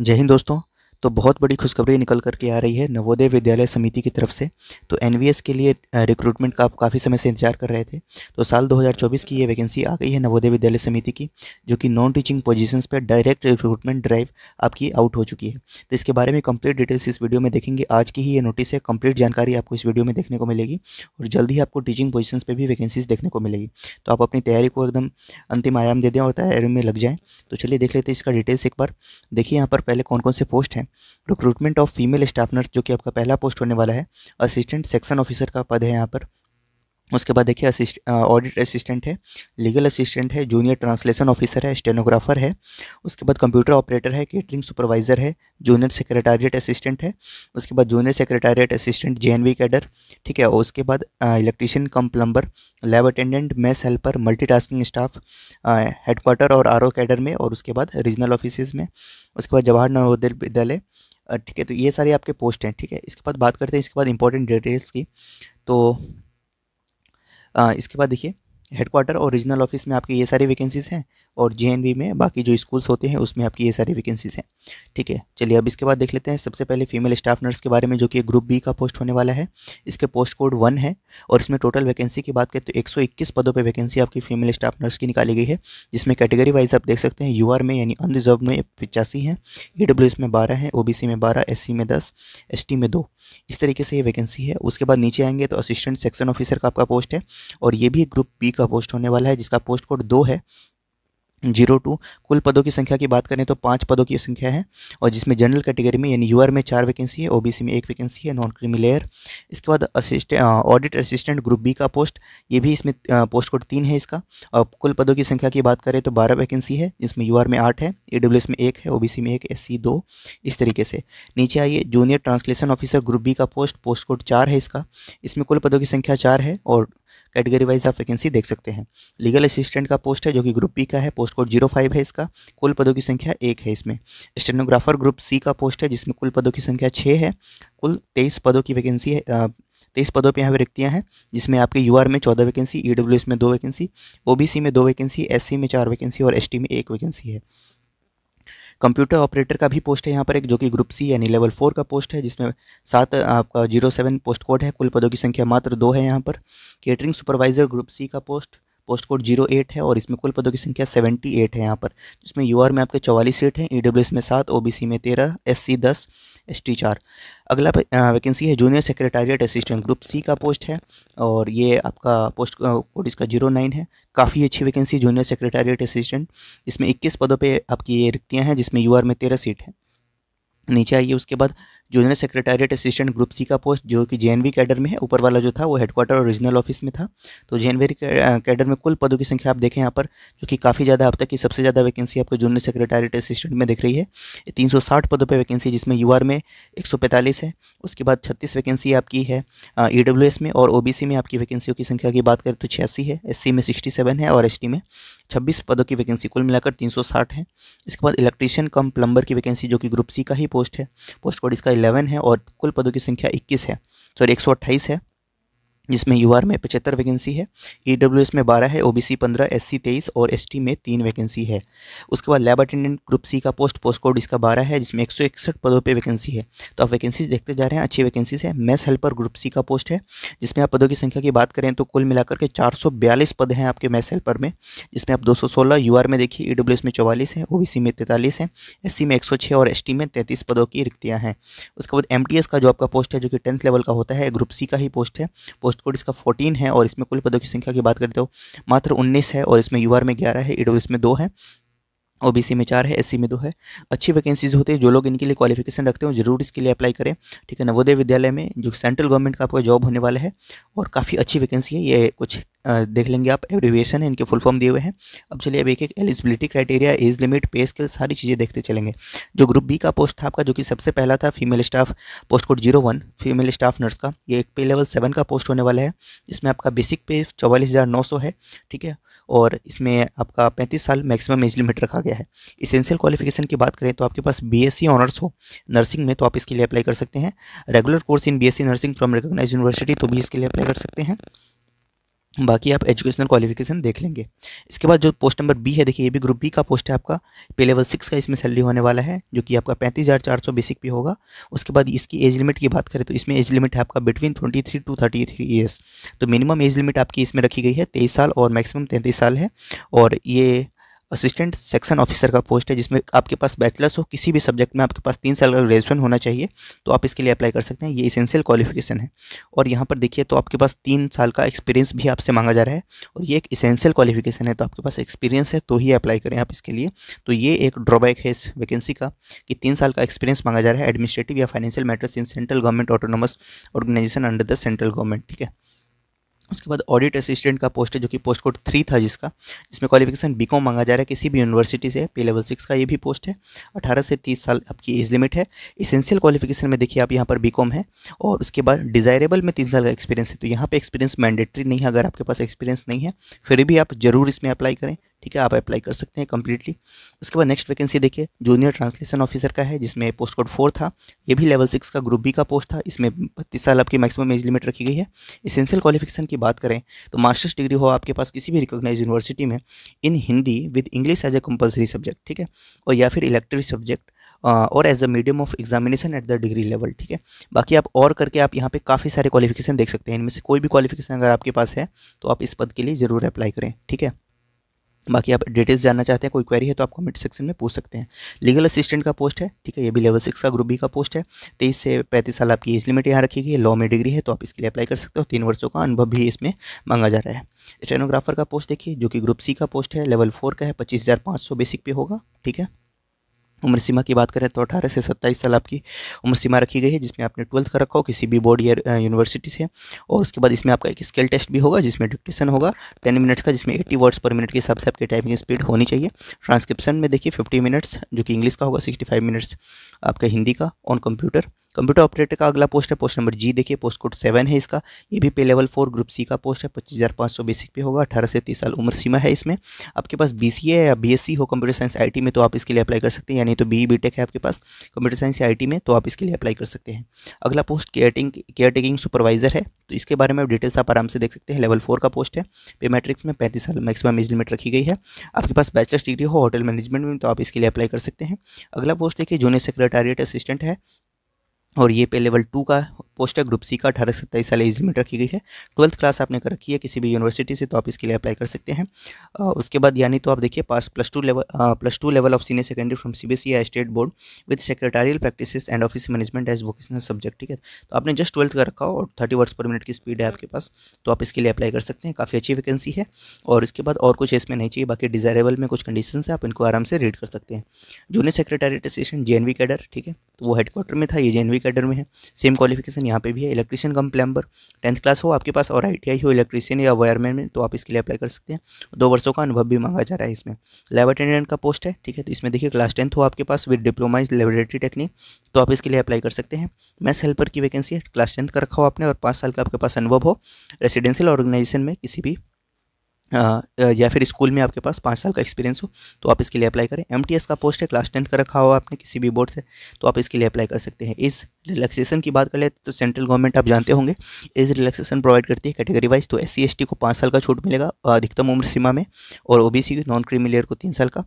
जय हिंद दोस्तों तो बहुत बड़ी खुशखबरी निकल करके आ रही है नवोदय विद्यालय समिति की तरफ से तो एन के लिए रिक्रूटमेंट का आप काफ़ी समय से इंतजार कर रहे थे तो साल 2024 की ये वैकेंसी आ गई है नवोदय विद्यालय समिति की जो कि नॉन टीचिंग पोजीशंस पर डायरेक्ट रिक्रूटमेंट ड्राइव आपकी आउट हो चुकी है तो इसके बारे में कम्प्लीट डिटेल्स इस वीडियो में देखेंगे आज की ही ये नोटिस है कम्प्लीट जानकारी आपको इस वीडियो में देखने को मिलेगी और जल्द ही आपको टीचिंग पोजिशन पर भी वैकेंसीज देखने को मिलेगी तो आप अपनी तैयारी को एकदम अंतिम आयाम दे दें और तैयारी में लग जाएँ तो चलिए देख लेते हैं इसका डिटेल्स एक बार देखिए यहाँ पर पहले कौन कौन से पोस्ट हैं recruitment of female staff nurse जो कि आपका पहला पोस्ट होने वाला है असिस्टेंट सेक्शन ऑफिसर का पद है यहाँ पर उसके बाद देखिए असिस्ट ऑडिट असिस्टेंट है लीगल असिस्टेंट है जूनियर ट्रांसलेशन ऑफिसर है स्टेनोग्राफर है उसके बाद कंप्यूटर ऑपरेटर है केटरिंग सुपरवाइज़र है जूनियर सेक्रेटारीट असिस्टेंट है उसके बाद junior secretariat assistant J N cadre ठीक है उसके बाद electrician cum plumber lab attendant mess helper multitasking staff headquarter और आर ओ कैडर में और उसके बाद रीजनल ऑफिस में उसके बाद जवाहर नवोदय विद्यालय ठीक है तो ये सारे आपके पोस्ट हैं ठीक है इसके बाद बात करते हैं इसके बाद इंपॉर्टेंट डिटेल्स की तो इसके बाद देखिए हेडक्वार्टर और रीजनल ऑफिस में आपकी ये सारी वैकेंसीज़ हैं और जे में बाकी जो स्कूल्स होते हैं उसमें आपकी ये सारी वैकेंसीज़ हैं ठीक है चलिए अब इसके बाद देख लेते हैं सबसे पहले फीमेल स्टाफ नर्स के बारे में जो कि ग्रुप बी का पोस्ट होने वाला है इसके पोस्ट कोड वन है और इसमें टोटल वैकेंसी की बात करें तो एक पदों पर वैकेंसी आपकी फीमेल स्टाफ नर्स की निकाली गई है जिसमें कैटेगरी वाइज आप देख सकते हैं यू में यानी अनरिजर्व में पचासी हैं ई में बारह हैं ओ में बारह एस में दस एस में दो इस तरीके से ये वैकेंसी है उसके बाद नीचे आएंगे तो असिस्टेंट सेक्शन ऑफिसर का आपका पोस्ट है और ये भी ग्रुप बी का पोस्ट होने वाला है जिसका पोस्ट कोड दो है जीरो टू कुल पदों की संख्या की बात करें तो पाँच पदों की संख्या है और जिसमें जनरल कैटेगरी में यानी यूआर में चार वैकेंसी है ओबीसी में एक वैकेंसी है नॉन क्रीमी लेयर इसके बाद assistant audit assistant group B का पोस्ट ये भी इसमें पोस्ट कोड तीन है इसका और कुल पदों की संख्या की बात करें तो बारह वैकेंसी है जिसमें यू में आठ है ए में एक है ओ में एक एस दो इस तरीके से नीचे आइए junior translation officer group B का पोस्ट पोस्ट कोड चार है इसका इसमें कुल पदों की संख्या चार है और कैटेगरी वाइज आप वैकेंसी देख सकते हैं लीगल असिस्टेंट का पोस्ट है जो कि ग्रुप बी का है पोस्ट कोड जीरो फाइव है इसका कुल पदों की संख्या एक है इसमें स्टेनोग्राफर ग्रुप सी का पोस्ट है जिसमें कुल पदों की संख्या छः है कुल तेईस पदों की वैकेंसी है तेईस पदों पे यहाँ पे रिक्तियाँ हैं जिसमें आपके यू में चौदह वैकेंसी ई e में दो वैकेंसी ओ में दो वैकेंसी एस में चार वैकेंसी और एस में एक वैकेंसी है कंप्यूटर ऑपरेटर का भी पोस्ट है यहाँ पर एक जो कि ग्रुप सी यानी लेवल फोर का पोस्ट है जिसमें सात आपका जीरो सेवन पोस्ट कोड है कुल पदों की संख्या मात्र दो है यहाँ पर केटरिंग सुपरवाइजर ग्रुप सी का post post code zero eight है और इसमें कुल पदों की संख्या सेवेंटी एट है यहाँ पर जिसमें यू में आपके चौवालीस सीट हैं ई e में सात ओ में तेरह एस सी दस एस टी चार अगला वैकेंसी है junior secretariat assistant group C का पोस्ट है और ये आपका पोस्ट कोड इसका जीरो नाइन है काफ़ी अच्छी वैकेंसी जूनियर सेक्रेटेरिएट असिस्टेंट इसमें इक्कीस पदों पर आपकी ये रिक्तियाँ हैं जिसमें यू में तेरह सीट हैं नीचे आइए उसके बाद junior secretariat assistant group C का पोस्ट जो कि जे कैडर में है ऊपर वाला जो था वो हेडक्वार्टर और रीजनल ऑफिस में था तो जे कैडर में कुल पदों की संख्या आप देखें यहाँ पर जो कि काफ़ी ज़्यादा अब तक की सबसे ज़्यादा वैकेंसी आपको जूनियर सेक्रेटेरिएट असिस्टेंट में दिख रही है तीन पदों पर वैकेंसी जिसमें यू में एक है उसके बाद छत्तीस वैकेंसी आपकी है ई में और ओ में आपकी वैकेंसियों की संख्या की बात करें तो छियासी है एस में सिक्सटी है और एस में छब्बीस पदों की वैकेंसी कुल मिलाकर तीन है इसके बाद इलेक्ट्रीशियन कम प्लम्बर की वैकेंसी जो कि ग्रुप सी का ही पोस्ट है पोस्ट कोड इसका इलेवन है और कुल पदों की संख्या इक्कीस है सॉरी एक है जिसमें यू में पचहत्तर वैकेंसी है ई में बारह है ओ बी सी पंद्रह एस सी तेईस और एस टी में तीन वैकेंसी है उसके बाद लैब अटेंडेंट ग्रुप सी का पोस्ट पोस्ट कोड इसका बारह है जिसमें एक सौ इकसठ पदों पे वैकेंसी है तो आप वैकेंसीज देखते जा रहे हैं अच्छी वैकेंसीज है मैस हेल्पर ग्रुप सी का पोस्ट है जिसमें आप पदों की संख्या की बात करें तो कुल मिलाकर के चार सौ बयालीस पद हैं आपके मैस हेल्पर में जिसमें आप दो सौ सोलह यू में देखिए ई में चौवालीस है ओ बी सी में तैंतालीस है एस सी में एक सौ और एस टी में तैंतीस पदों की रिक्तियाँ हैं उसके बाद एम टी एस का जो आपका पोस्ट है जो कि टेंथ लेवल का होता है ग्रुप सी का ही पोस्ट है पोस्ट पोस्ट कोड इसका फोर्टीन है और इसमें कुल पदों की संख्या की बात करते हो मात्र उन्नीस है और इसमें यू में ग्यारह है ईडब्ल्यू में दो है ओबीसी में चार है एससी में दो है अच्छी वैकेंसीज होती है जो लोग इनके लिए क्वालिफिकेशन रखते हैं जरूर इसके लिए अप्लाई करें ठीक है नवोदय विद्यालय में जो सेंट्रल गवर्नमेंट का आपका जॉब होने वाला है और काफ़ी अच्छी वैकेंसी है ये कुछ देख लेंगे आप एब्रीवेशन है इनके फुल फॉर्म दिए हुए हैं अब चलिए अब एक एक eligibility criteria age limit pay scale सारी चीज़ें देखते चलेंगे जो ग्रुप बी का पोस्ट था आपका जो कि सबसे पहला था female staff post code zero one female staff nurse का ये एक पे लेवल सेवन का पोस्ट होने वाला है जिसमें आपका बेसिक पे चौवालीस हज़ार नौ सौ है ठीक है और इसमें आपका पैंतीस साल मैक्सिमम एज लिमिट रखा गया है इसेंशियल क्वालिफिकेशन की बात करें तो आपके पास बी एस ऑनर्स हो नर्सिंग में तो आप इसके लिए अप्लाई कर सकते हैं regular course in B S nursing from recognise university तो भी इसके लिए अप्लाई कर सकते हैं बाकी आप एजुकेशनल क्वालिफिकेशन देख लेंगे इसके बाद जो पोस्ट नंबर बी है देखिए ये भी ग्रुप बी का पोस्ट है आपका पे लेवल सिक्स का इसमें सैलरी होने वाला है जो कि आपका पैंतीस हज़ार चार सौ बेसिक पे होगा उसके बाद इसकी एज लिमिट की बात करें तो इसमें एज लिमिट है आपका between twenty three to thirty three years तो मिनिमम एज लिमिट आपकी इसमें रखी गई है तेईस साल और मैक्सिमम तैंतीस साल है और ये असिस्टेंट सेक्शन ऑफिसर का पोस्ट है जिसमें आपके पास बैचलर्स हो किसी भी सब्जेक्ट में आपके पास तीन साल का ग्रेजुएशन होना चाहिए तो आप इसके लिए अप्लाई कर सकते हैं ये इसेंशियल क्वालिफिकेशन है और यहाँ पर देखिए तो आपके पास तीन साल का एक्सपीरियंस भी आपसे मांगा जा रहा है और ये एक इसेंशियल क्वालिफिकेशन है तो आपके पास एक्सपीरियंस है तो ही अप्लाई करें आप इसके लिए तो ये एक ड्रॉबैक है इस वैकेंसी का कि तीन साल का एक्सपीरियंस मांगा जा रहा है एडमिनिस्ट्रेटिव या financial matters in central government autonomous organisation under the central government ठीक है उसके बाद ऑडिट असिस्टेंट का पोस्ट है जो कि पोस्ट कोड थ्री था जिसका जिसमें क्वालिफिकेशन बी कॉम मांगा जा रहा है किसी भी यूनिवर्सिटी से पे लेवल सिक्स का ये भी पोस्ट है अठारह से तीस साल आपकी एज लिमिट है इसेंशियल क्वालिफिकेशन में देखिए आप यहाँ पर बी कॉम है और उसके बाद डिजायरेबल में तीन साल का एक्सपीरियंस है तो यहाँ पर एक्सपीरियंस मैंडेटरी नहीं है अगर आपके पास एक्सपीरियंस नहीं है फिर भी आप जरूर इसमें अप्लाई करें ठीक है आप अप्लाई कर सकते हैं कम्प्लीटली उसके बाद नेक्स्ट वैकेंसी देखिए जूनियर ट्रांसलेशन ऑफिसर का है जिसमें पोस्ट कोड फोर था ये भी लेवल सिक्स का ग्रुप बी का पोस्ट था इसमें बत्तीस साल आपकी मैक्सिमम एज लिमिट रखी गई है इसेंशियल क्वालिफिकेशन की बात करें तो मास्टर्स डिग्री हो आपके पास किसी भी रिकोगनाइज यूनिवर्सिटी में in Hindi with English as a compulsory subject ठीक है और या फिर इलेक्टिव सब्जेक्ट और as a medium of examination at the degree level ठीक है बाकी आप और करके आप यहाँ पे काफ़ी सारे क्वालिफिकेशन देख सकते हैं इनमें से कोई भी क्वालिफिकेशन अगर आपके पास है तो आप इस पद के लिए ज़रूर अप्लाई करें ठीक है बाकी आप डिटेल्स जानना चाहते हैं कोई क्वेरी है तो आप कमेंट सेक्शन में पूछ सकते हैं लीगल असिस्टेंट का पोस्ट है ठीक है ये भी लेवल सिक्स का ग्रुप बी का पोस्ट है तेईस से पैंतीस साल आपकी एज लिमिट यहाँ रखी गई है लॉ में डिग्री है तो आप इसके लिए अप्लाई कर सकते हो तीन वर्षों का अनुभव भी इसमें मांगा जा रहा है स्टेनोग्राफर का पोस्ट देखिए जो कि ग्रुप सी का पोस्ट है लेवल फोर का है पच्चीस बेसिक पे होगा ठीक है उम्र सीमा की बात करें तो अठारह से सत्ताईस साल आपकी उम्र सीमा रखी गई है जिसमें आपने ट्वेल्थ का रखा हो किसी भी बोर्ड या यूनिवर्सिटी से और उसके बाद इसमें आपका एक स्किल टेस्ट भी होगा जिसमें डिक्टेशन होगा टेन मिनट्स का जिसमें एट्टी वर्ड्स पर मिनट के हिसाब से आपकी टाइपिंग स्पीड होनी चाहिए ट्रांसक्रिप्शन में देखिए फिफ्टी मिनट्स जो कि इंग्लिश का होगा सिक्सटी फाइव मिनट्स आपका हिंदी का ऑन कंप्यूटर कंप्यूटर ऑपरेटर का अगला पोस्ट है पोस्ट नंबर जी देखिए पोस्ट कोड सेवन है इसका ये भी पे लेवल फोर ग्रुप सी का पोस्ट है पच्चीस हज़ार पाँच सौ बेसिक पे होगा अठारह से तीस साल उम्र सीमा है इसमें आपके पास बी सी है या बी एस सी हो कंप्यूटर साइंस आई टी में तो आप इसके लिए अप्लाई कर सकते हैं यानी तो बी बी टेक है आपके पास कंप्यूटर साइंस आई टी में तो आप इसके लिए अप्लाई कर सकते हैं अगला post caretaking care taking supervisor है तो इसके बारे में आप डिटेल्स आप आराम से देख सकते हैं लेवल फोर का पोस्ट है पे मैट्रिक्स में पैंतीस साल मैक्सिमम एज लिमिट रखी गई है आपके पास बैचलर्स डिग्री हो होटल मैनेजमेंट में तो आप इसके लिए अप्लाई कर सकते हैं अगला पोस्ट देखिए जूनियर सेक्रेटारियट असिस्टेंट है और ये पे लेवल टू का पोस्ट है ग्रुप सी का अठारह से तेईस साल एज लिमिट रखी गई है ट्वेल्थ क्लास आपने कर रखी है किसी भी यूनिवर्सिटी से तो आप इसके लिए अप्लाई कर सकते हैं आ, उसके बाद यानी तो आप देखिए pass plus two level plus two level of senior secondary from C B C या state board with secretarial practice and office management as vocational subject ठीक है तो आपने जस्ट ट्वेल्थ का रखा और थर्टी वर्ड्स पर मिनट की speed है आपके पास तो आप इसके लिए अप्लाई कर सकते हैं काफ़ी अच्छी वैकेंसी है और इसके बाद और कुछ इसमें नहीं चाहिए बाकी डिजायरेबल में कुछ कंडीशन है आप इनको आराम से रीड कर सकते हैं junior secretariat station J N cadre ठीक है तो वो हेडक्वार्टर में था ये जे एन वी कैडर में है सेम क्वालिफिकेशन यहाँ पे भी है electrician cum plumber tenth class हो आपके पास और आई हो इलेक्ट्रीशियन या वायरमैन में तो आप इसके लिए अप्लाई कर सकते हैं दो वर्षों का अनुभव भी मांगा जा रहा है इसमें लेब अटेंडेंट का पोस्ट है ठीक है तो इसमें देखिए क्लास टेंथ हो आपके पास with diploma is laboratory technique तो आप इसके लिए अप्लाई कर सकते हैं मैथ्स हेल्पर की वैकेंसी है क्लास टेंथ का रखा हो आपने और पाँच साल का आपके पास अनुभव हो रेसिडेंशियल ऑर्गेनाइजेशन में किसी भी या फिर स्कूल में आपके पास पाँच साल का एक्सपीरियंस हो तो आप इसके लिए अप्लाई करें एम का पोस्ट है क्लास टेंथ का रखा हो आपने किसी भी बोर्ड से तो आप इसके लिए अप्लाई कर सकते हैं इस रिलैक्सेशन की बात कर लेते तो सेंट्रल गवर्नमेंट आप जानते होंगे एज रिलैक्सेशन प्रोवाइड करती है कैटेगरी वाइज तो एस सी को पाँच साल का छूट मिलेगा अधिकतम उम्र सीमा में और O B C non creamy layer को तीन साल का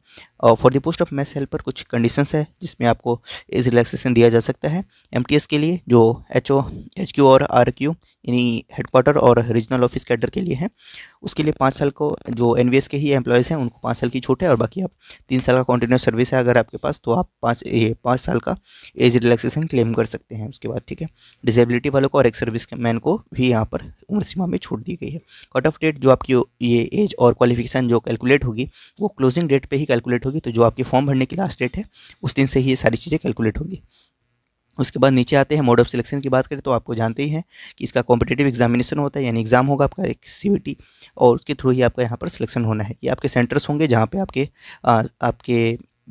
और for the post of mess helper कुछ कंडीशंस है जिसमें आपको एज रिलैक्सेशन दिया जा सकता है एम के लिए जो एच ओ एच क्यू और आर क्यू यानी हेडक्वार्टर और रीजनल ऑफिस कैडर के लिए हैं उसके लिए पाँच साल को जो एन के ही एम्प्लॉयज़ हैं उनको पाँच साल की छूट है और बाकी आप तीन साल का कॉन्टीन्यूस सर्विस है अगर आपके पास तो आप पाँच पाँच साल का एज रिलैक्सेशन क्लेम कर सकते सकते हैं उसके बाद ठीक है डिसेबिलिटी वालों को और एक सर्विस मैन को भी यहाँ पर उम्र सीमा में छूट दी गई है कट ऑफ डेट जो आपकी ये एज और क्वालिफिकेशन जो कैलकुलेट होगी वो क्लोजिंग डेट पर ही कैलकुलेट होगी तो जो आपकी फॉर्म भरने की लास्ट डेट है उस दिन से ही ये सारी चीज़ें कैलकुलेट होंगी उसके बाद नीचे आते हैं मोड ऑफ सिलेक्शन की बात करें तो आपको जानते ही हैं कि इसका कॉम्पिटेटिव एग्जामिनेशन होता है यानी एग्जाम होगा आपका एक सी और उसके थ्रू ही आपका यहाँ पर सिलेक्शन होना है ये आपके सेंटर्स होंगे जहाँ पे आपके आ, आपके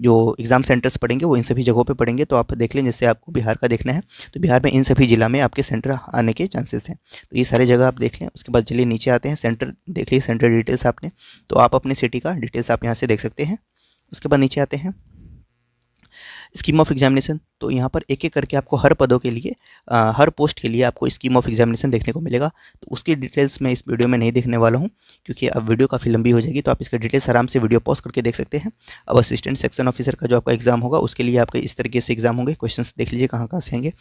जो एग्ज़ाम सेंटर्स पड़ेंगे वो इन सभी जगहों पे पड़ेंगे तो आप देख लें जैसे आपको बिहार का देखना है तो बिहार में इन सभी ज़िला में आपके सेंटर आने के चांसेस हैं तो ये सारे जगह आप देख लें उसके बाद चलिए नीचे आते हैं सेंटर देख लिए सेंटर डिटेल्स आपने तो आप अपने सिटी का डिटेल्स आप यहाँ से देख सकते हैं उसके बाद नीचे आते हैं स्कीम ऑफ एग्जामिनेशन तो यहाँ पर एक एक करके आपको हर पदों के लिए आ, हर पोस्ट के लिए आपको स्कीम ऑफ एग्जामिनेशन देखने को मिलेगा तो उसकी डिटेल्स मैं इस वीडियो में नहीं देखने वाला हूँ क्योंकि अब वीडियो काफ़ी लंबी हो जाएगी तो आप इसका डिटेल्स आराम से वीडियो पॉज करके देख सकते हैं अब असिस्टेंट सेक्शन ऑफिसर का जो आपका एग्जाम होगा उसके लिए आपके इस तरीके से एग्जाम होंगे क्वेश्चन देख लीजिए कहाँ कहाँ से आएंगे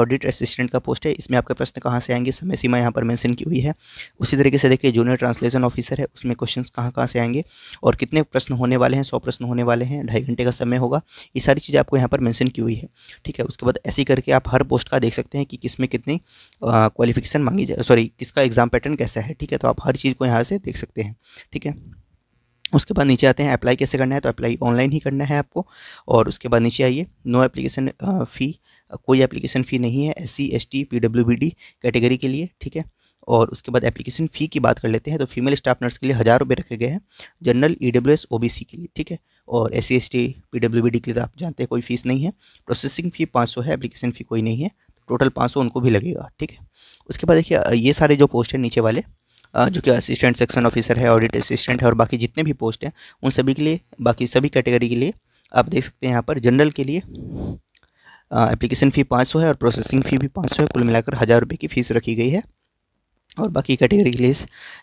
ऑडिट असिस्टेंट का पोस्ट है इसमें आपके प्रश्न कहाँ से आएंगे समय सीमा यहाँ पर मैंशन की हुई है उसी तरीके से देखिए जूनियर ट्रांसलेशन ऑफिसर है उसमें क्वेश्चन कहाँ कहाँ से आएंगे और कितने प्रश्न होने वाले हैं सौ प्रश्न होने वाले हैं ढाई घंटे का समय होगा ये सारी चीज़ आपको यहाँ पर मेंशन की हुई है ठीक है उसके बाद ऐसे करके आप हर पोस्ट का देख सकते हैं कि किस में कितनी क्वालिफिकेशन मांगी जाए सॉरी किसका एग्ज़ाम पैटर्न कैसा है ठीक है तो आप हर चीज़ को यहाँ से देख सकते हैं ठीक है उसके बाद नीचे आते हैं अप्लाई कैसे करना है तो अप्लाई ऑनलाइन ही करना है आपको और उसके बाद नीचे आइए नो एप्लीकेशन फ़ी कोई एप्लीकेशन फ़ी नहीं है S C S T P W B D category के लिए ठीक है और उसके बाद एप्लीकेशन फ़ी की बात कर लेते हैं तो फीमेल स्टाफ नर्स के लिए हज़ार रुपये रखे गए हैं general E W S O B C के लिए ठीक है और S C S T P W B D के लिए तो आप जानते हैं कोई फ़ीस नहीं है प्रोसेसिंग फ़ी पाँच सौ है एप्लीकेशन फ़ी कोई नहीं है टोटल पाँच सौ उनको भी लगेगा ठीक है उसके बाद देखिए ये सारे जो पोस्ट हैं नीचे वाले जो कि असिस्टेंट सेक्शन ऑफिसर है ऑडिट असिस्टेंट है और बाकी जितने भी पोस्ट हैं उन सभी के लिए बाकी सभी कैटेगरी के लिए आप देख सकते हैं यहाँ पर जनरल के लिए एप्लीकेशन फ़ी पाँच सौ है और प्रोसेसिंग फ़ी भी पाँच सौ है कुल मिलाकर हज़ार रुपये की फ़ीस रखी गई है और बाकी कैटेगरी के लिए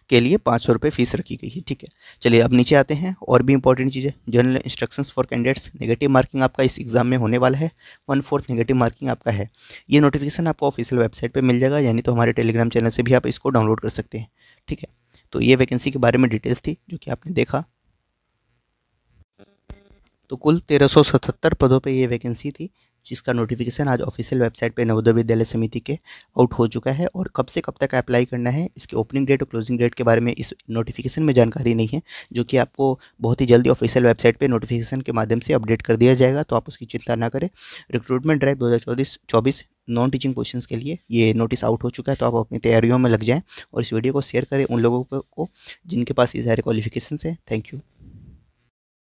के लिए पाँच सौ रुपये फीस रखी गई है ठीक है चलिए अब नीचे आते हैं और भी इंपॉर्टेंट चीज़ें general instructions for candidates negative marking आपका इस एग्ज़ाम में होने वाला है वन फोर्थ नेगेटिव मार्किंग आपका है ये नोटिफिकेशन आपको ऑफिशियल वेबसाइट पर मिल जाएगा यानी तो हमारे टेलीग्राम चैनल से भी आप इसको डाउनलोड कर सकते हैं ठीक है तो ये वैकेंसी के बारे में डिटेल्स थी जो कि आपने देखा तो कुल तेरह सौ सतहत्तर पदों पर यह वैकेंसी थी जिसका नोटिफिकेशन आज ऑफिशियल वेबसाइट पे नवोदय विद्यालय समिति के आउट हो चुका है और कब से कब तक अप्लाई करना है इसके ओपनिंग डेट और क्लोजिंग डेट के बारे में इस नोटिफिकेशन में जानकारी नहीं है जो कि आपको बहुत ही जल्दी ऑफिशियल वेबसाइट पर नोटिफिकेशन के माध्यम से अपडेट कर दिया जाएगा तो आप उसकी चिंता ना करें रिक्रूटमेंट ड्राइव दो हज़ार नॉन टीचिंग पोजिशन के लिए ये नोटिस आउट हो चुका है तो आप अपनी तैयारियों में लग जाएं और इस वीडियो को शेयर करें उन लोगों को जिनके पास ये सारे क्वालिफिकेशन है थैंक यू